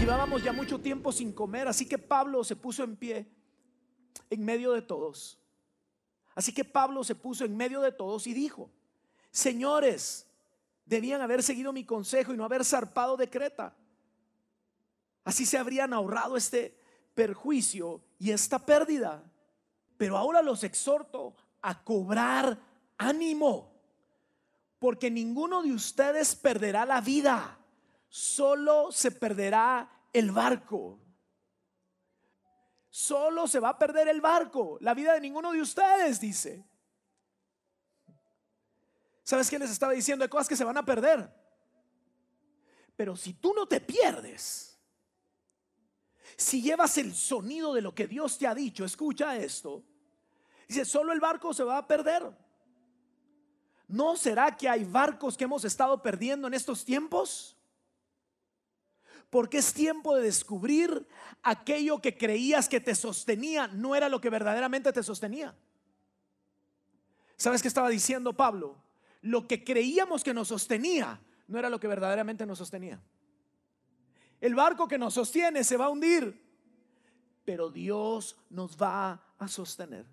Llevábamos ya mucho tiempo sin comer, así que Pablo se puso en pie en medio de todos. Así que Pablo se puso en medio de todos y dijo, señores, debían haber seguido mi consejo y no haber zarpado de Creta. Así se habrían ahorrado este perjuicio y esta pérdida. Pero ahora los exhorto a cobrar ánimo, porque ninguno de ustedes perderá la vida solo se perderá el barco. Solo se va a perder el barco, la vida de ninguno de ustedes, dice. ¿Sabes qué les estaba diciendo? Hay cosas que se van a perder. Pero si tú no te pierdes, si llevas el sonido de lo que Dios te ha dicho, escucha esto. Dice, solo el barco se va a perder. ¿No será que hay barcos que hemos estado perdiendo en estos tiempos? Porque es tiempo de descubrir aquello que creías que te sostenía, no era lo que verdaderamente te sostenía. ¿Sabes qué estaba diciendo Pablo? Lo que creíamos que nos sostenía, no era lo que verdaderamente nos sostenía. El barco que nos sostiene se va a hundir, pero Dios nos va a sostener.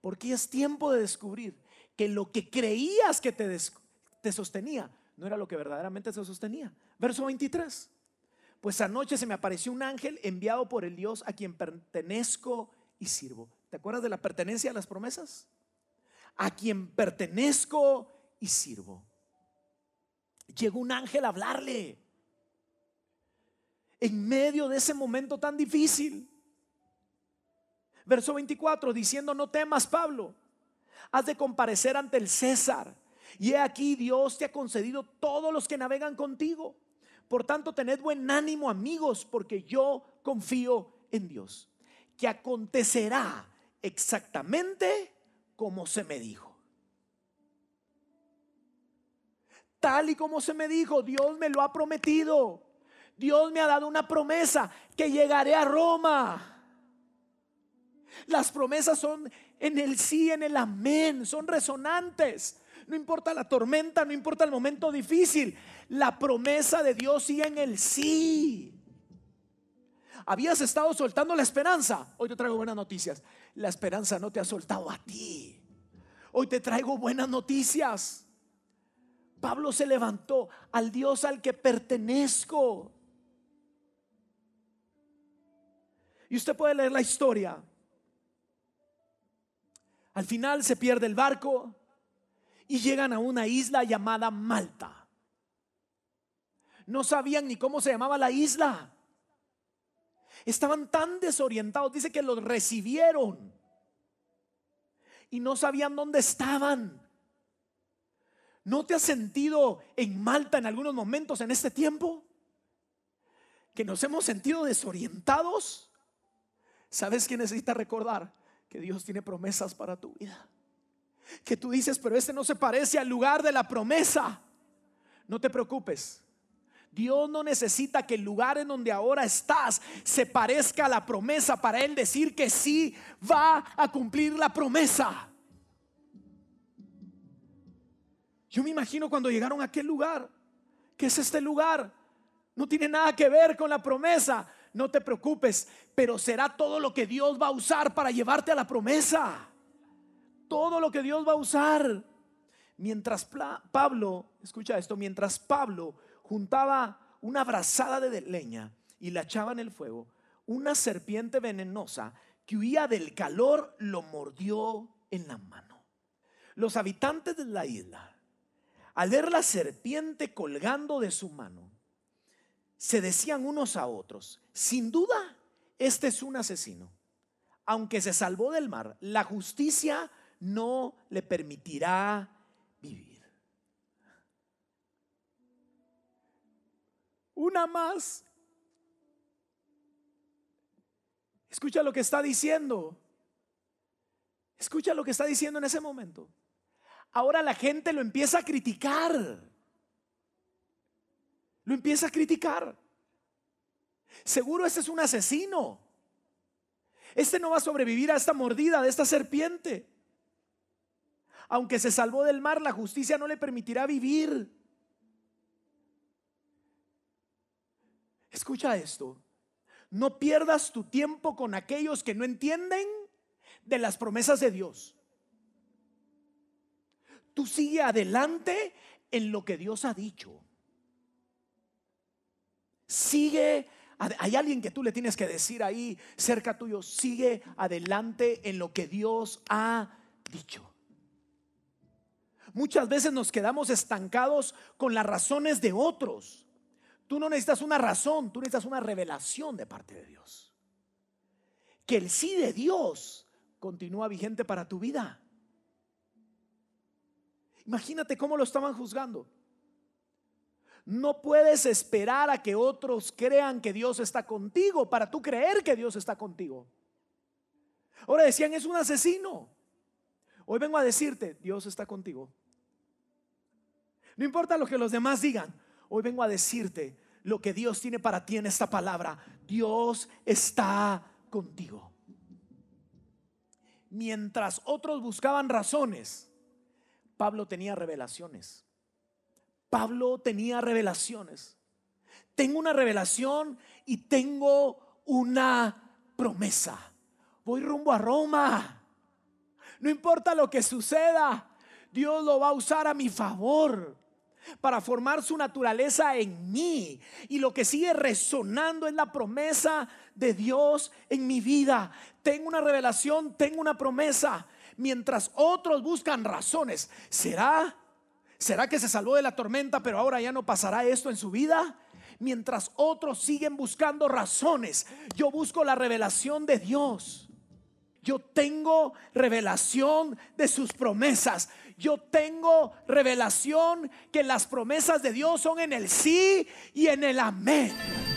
Porque es tiempo de descubrir que lo que creías que te, te sostenía, no era lo que verdaderamente se sostenía. Verso 23. Pues anoche se me apareció un ángel enviado por el Dios a quien pertenezco y sirvo. ¿Te acuerdas de la pertenencia a las promesas? A quien pertenezco y sirvo. Llegó un ángel a hablarle. En medio de ese momento tan difícil. Verso 24, diciendo, no temas, Pablo. Has de comparecer ante el César. Y he aquí, Dios te ha concedido todos los que navegan contigo. Por tanto, tened buen ánimo amigos, porque yo confío en Dios, que acontecerá exactamente como se me dijo. Tal y como se me dijo, Dios me lo ha prometido. Dios me ha dado una promesa que llegaré a Roma. Las promesas son en el sí, en el amén, son resonantes no importa la tormenta, no importa el momento difícil, la promesa de Dios Y en el sí. Habías estado soltando la esperanza. Hoy te traigo buenas noticias. La esperanza no te ha soltado a ti. Hoy te traigo buenas noticias. Pablo se levantó al Dios al que pertenezco. Y usted puede leer la historia. Al final se pierde el barco, y llegan a una isla llamada Malta. No sabían ni cómo se llamaba la isla. Estaban tan desorientados, dice que los recibieron y no sabían dónde estaban. ¿No te has sentido en Malta en algunos momentos en este tiempo? Que nos hemos sentido desorientados. ¿Sabes que necesitas recordar? Que Dios tiene promesas para tu vida que tú dices, pero este no se parece al lugar de la promesa. No te preocupes. Dios no necesita que el lugar en donde ahora estás se parezca a la promesa para Él decir que sí va a cumplir la promesa. Yo me imagino cuando llegaron a aquel lugar, que es este lugar? No tiene nada que ver con la promesa. No te preocupes, pero será todo lo que Dios va a usar para llevarte a la promesa todo lo que Dios va a usar. Mientras Pablo, escucha esto, mientras Pablo juntaba una brazada de leña y la echaba en el fuego, una serpiente venenosa que huía del calor lo mordió en la mano. Los habitantes de la isla, al ver la serpiente colgando de su mano, se decían unos a otros, sin duda, este es un asesino. Aunque se salvó del mar, la justicia no le permitirá vivir. Una más. Escucha lo que está diciendo. Escucha lo que está diciendo en ese momento. Ahora la gente lo empieza a criticar. Lo empieza a criticar. Seguro este es un asesino. Este no va a sobrevivir a esta mordida de esta serpiente aunque se salvó del mar, la justicia no le permitirá vivir. Escucha esto. No pierdas tu tiempo con aquellos que no entienden de las promesas de Dios. Tú sigue adelante en lo que Dios ha dicho. Sigue hay alguien que tú le tienes que decir ahí cerca tuyo, sigue adelante en lo que Dios ha dicho. Muchas veces nos quedamos estancados con las razones de otros. Tú no necesitas una razón, tú necesitas una revelación de parte de Dios. Que el sí de Dios continúa vigente para tu vida. Imagínate cómo lo estaban juzgando. No puedes esperar a que otros crean que Dios está contigo para tú creer que Dios está contigo. Ahora decían, es un asesino. Hoy vengo a decirte, Dios está contigo. No importa lo que los demás digan. Hoy vengo a decirte lo que Dios tiene para ti en esta palabra. Dios está contigo. Mientras otros buscaban razones, Pablo tenía revelaciones. Pablo tenía revelaciones. Tengo una revelación y tengo una promesa. Voy rumbo a Roma. No importa lo que suceda, Dios lo va a usar a mi favor para formar su naturaleza en mí. Y lo que sigue resonando es la promesa de Dios en mi vida. Tengo una revelación, tengo una promesa. Mientras otros buscan razones, ¿será? ¿Será que se salvó de la tormenta, pero ahora ya no pasará esto en su vida? Mientras otros siguen buscando razones, yo busco la revelación de Dios. Yo tengo revelación de sus promesas. Yo tengo revelación que las promesas de Dios son en el sí y en el amén.